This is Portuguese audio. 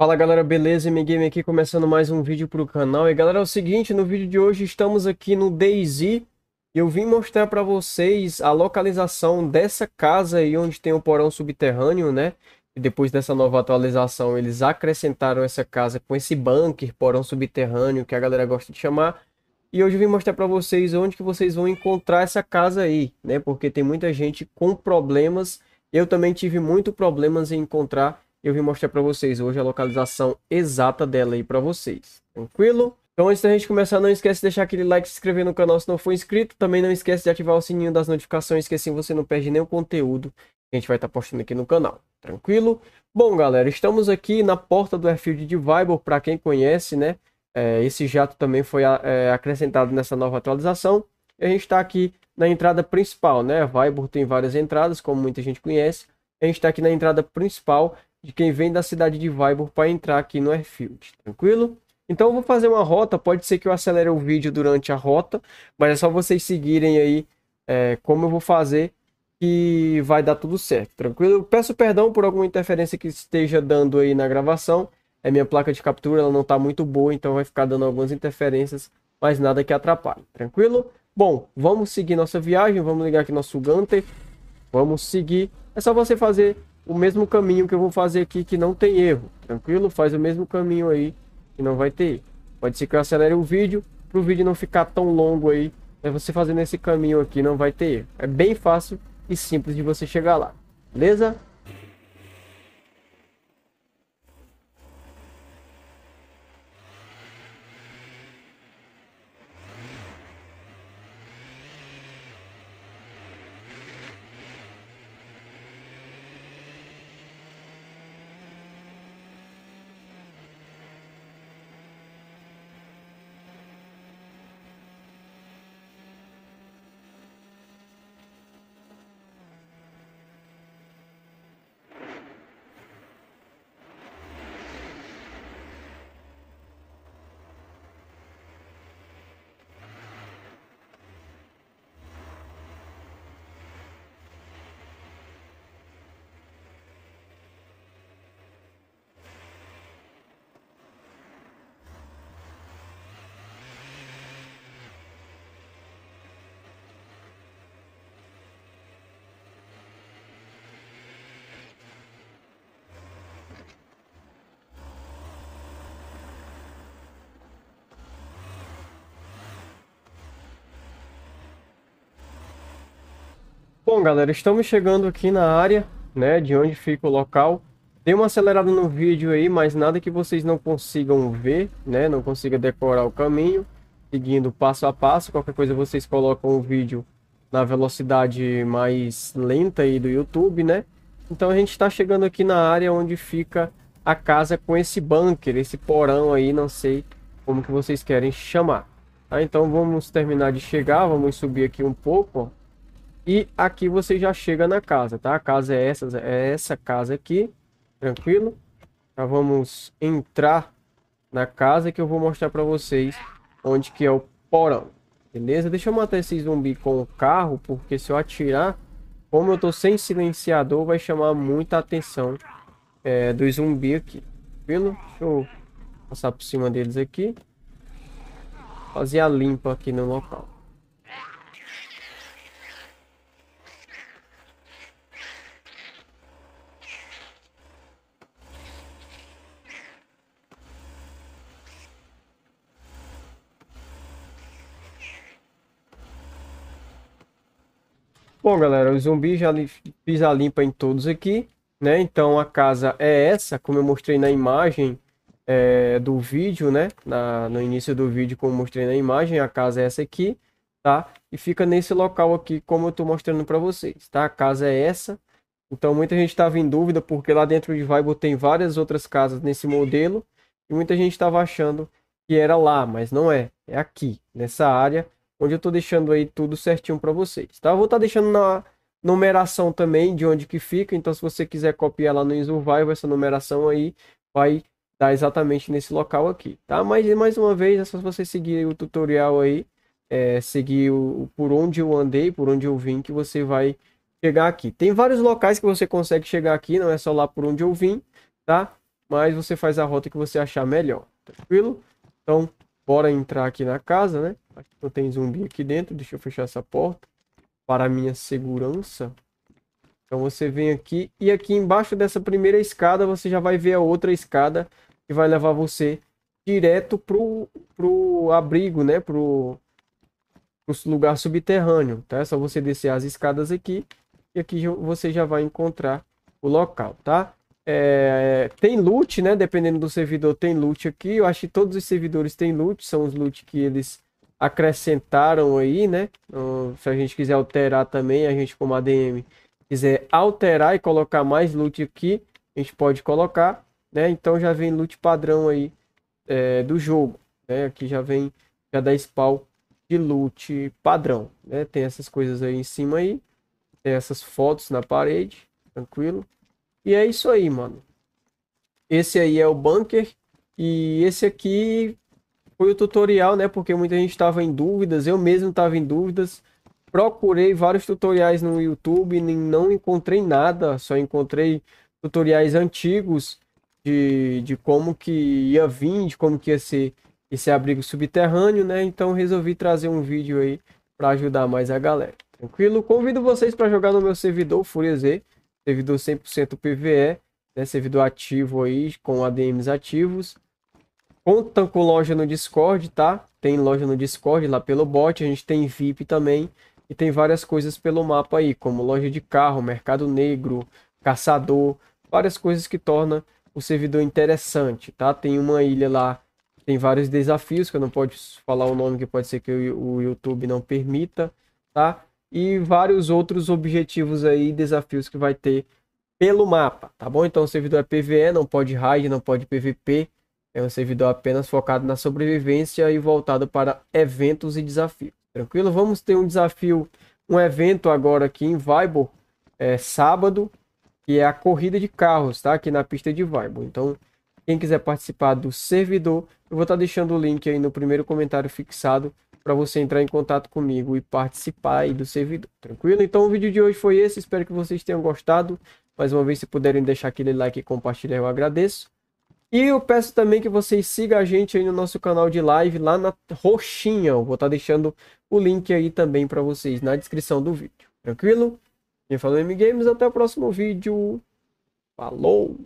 Fala galera, beleza? MGame aqui começando mais um vídeo para o canal. E galera, é o seguinte, no vídeo de hoje estamos aqui no DayZ eu vim mostrar para vocês a localização dessa casa aí onde tem o porão subterrâneo, né? E depois dessa nova atualização eles acrescentaram essa casa com esse bunker, porão subterrâneo que a galera gosta de chamar. E hoje eu vim mostrar para vocês onde que vocês vão encontrar essa casa aí, né? Porque tem muita gente com problemas. Eu também tive muito problemas em encontrar eu vim mostrar para vocês hoje a localização exata dela aí para vocês. Tranquilo? Então antes da gente começar, não esquece de deixar aquele like, se inscrever no canal se não for inscrito. Também não esquece de ativar o sininho das notificações, que assim você não perde nenhum conteúdo que a gente vai estar tá postando aqui no canal. Tranquilo? Bom, galera, estamos aqui na porta do airfield de Viber, para quem conhece, né? É, esse jato também foi é, acrescentado nessa nova atualização. E a gente está aqui na entrada principal, né? Viber tem várias entradas, como muita gente conhece. A gente está aqui na entrada principal de quem vem da cidade de Viborg para entrar aqui no Airfield, tranquilo? Então eu vou fazer uma rota, pode ser que eu acelere o vídeo durante a rota, mas é só vocês seguirem aí é, como eu vou fazer que vai dar tudo certo, tranquilo? peço perdão por alguma interferência que esteja dando aí na gravação, é minha placa de captura, ela não está muito boa, então vai ficar dando algumas interferências, mas nada que atrapalhe, tranquilo? Bom, vamos seguir nossa viagem, vamos ligar aqui nosso Gunter, vamos seguir, é só você fazer o mesmo caminho que eu vou fazer aqui que não tem erro, tranquilo? Faz o mesmo caminho aí que não vai ter erro. Pode ser que eu acelere o vídeo para o vídeo não ficar tão longo aí. É você fazendo esse caminho aqui não vai ter erro. É bem fácil e simples de você chegar lá, beleza? Bom, galera, estamos chegando aqui na área, né, de onde fica o local. Dei uma acelerada no vídeo aí, mas nada que vocês não consigam ver, né, não consiga decorar o caminho, seguindo passo a passo. Qualquer coisa vocês colocam o vídeo na velocidade mais lenta aí do YouTube, né? Então a gente está chegando aqui na área onde fica a casa com esse bunker, esse porão aí, não sei como que vocês querem chamar. Tá? Então vamos terminar de chegar, vamos subir aqui um pouco, ó. E aqui você já chega na casa, tá? A casa é essa, é essa casa aqui, tranquilo? Já vamos entrar na casa que eu vou mostrar para vocês onde que é o porão, beleza? Deixa eu matar esse zumbi com o carro, porque se eu atirar, como eu tô sem silenciador, vai chamar muita atenção é, do zumbi aqui, tranquilo? Deixa eu passar por cima deles aqui, fazer a limpa aqui no local. Bom, galera, o zumbi já fiz a limpa em todos aqui, né? Então a casa é essa, como eu mostrei na imagem é, do vídeo, né? Na, no início do vídeo, como eu mostrei na imagem, a casa é essa aqui, tá? E fica nesse local aqui, como eu tô mostrando para vocês, tá? A casa é essa. Então muita gente estava em dúvida, porque lá dentro de Vibe tem várias outras casas nesse modelo. E muita gente estava achando que era lá, mas não é. É aqui, nessa área onde eu estou deixando aí tudo certinho para vocês, tá? Eu vou estar tá deixando na numeração também de onde que fica, então se você quiser copiar lá no InSurvival essa numeração aí, vai dar exatamente nesse local aqui, tá? Mas mais uma vez, é só você seguir o tutorial aí, é, seguir o, o, por onde eu andei, por onde eu vim, que você vai chegar aqui. Tem vários locais que você consegue chegar aqui, não é só lá por onde eu vim, tá? Mas você faz a rota que você achar melhor, tranquilo? Então, Bora entrar aqui na casa, né? Aqui não tem zumbi aqui dentro. Deixa eu fechar essa porta. Para minha segurança. Então você vem aqui. E aqui embaixo dessa primeira escada, você já vai ver a outra escada. Que vai levar você direto pro, pro abrigo, né? Pro, pro lugar subterrâneo, tá? É só você descer as escadas aqui. E aqui você já vai encontrar o local, tá? É, tem loot, né? Dependendo do servidor, tem loot aqui. Eu acho que todos os servidores têm loot, são os loot que eles acrescentaram aí, né? Então, se a gente quiser alterar também, a gente como ADM quiser alterar e colocar mais loot aqui, a gente pode colocar, né? Então já vem loot padrão aí é, do jogo, né? Aqui já vem, já dá spawn de loot padrão, né? Tem essas coisas aí em cima aí, tem essas fotos na parede, tranquilo. E é isso aí, mano. Esse aí é o bunker. E esse aqui foi o tutorial, né? Porque muita gente estava em dúvidas. Eu mesmo estava em dúvidas. Procurei vários tutoriais no YouTube e não encontrei nada. Só encontrei tutoriais antigos de, de como que ia vir, de como que ia ser esse abrigo subterrâneo, né? Então resolvi trazer um vídeo aí para ajudar mais a galera. Tranquilo? Convido vocês para jogar no meu servidor Fúria Z servidor 100% PVE, né, servidor ativo aí, com ADMs ativos. conta com loja no Discord, tá? Tem loja no Discord lá pelo bot, a gente tem VIP também. E tem várias coisas pelo mapa aí, como loja de carro, mercado negro, caçador, várias coisas que torna o servidor interessante, tá? Tem uma ilha lá, tem vários desafios que eu não posso falar o nome que pode ser que o YouTube não permita, tá? e vários outros objetivos aí, desafios que vai ter pelo mapa, tá bom? Então o servidor é PVE, não pode raid, não pode PVP, é um servidor apenas focado na sobrevivência e voltado para eventos e desafios. Tranquilo? Vamos ter um desafio, um evento agora aqui em Vibor, é, sábado, que é a corrida de carros, tá? Aqui na pista de Vibor, Então, quem quiser participar do servidor, eu vou estar deixando o link aí no primeiro comentário fixado para você entrar em contato comigo e participar aí do servidor, tranquilo? Então o vídeo de hoje foi esse, espero que vocês tenham gostado. Mais uma vez, se puderem deixar aquele like e compartilhar, eu agradeço. E eu peço também que vocês sigam a gente aí no nosso canal de live, lá na roxinha. Eu vou estar tá deixando o link aí também para vocês na descrição do vídeo. Tranquilo? Quem falou M Games, até o próximo vídeo. Falou!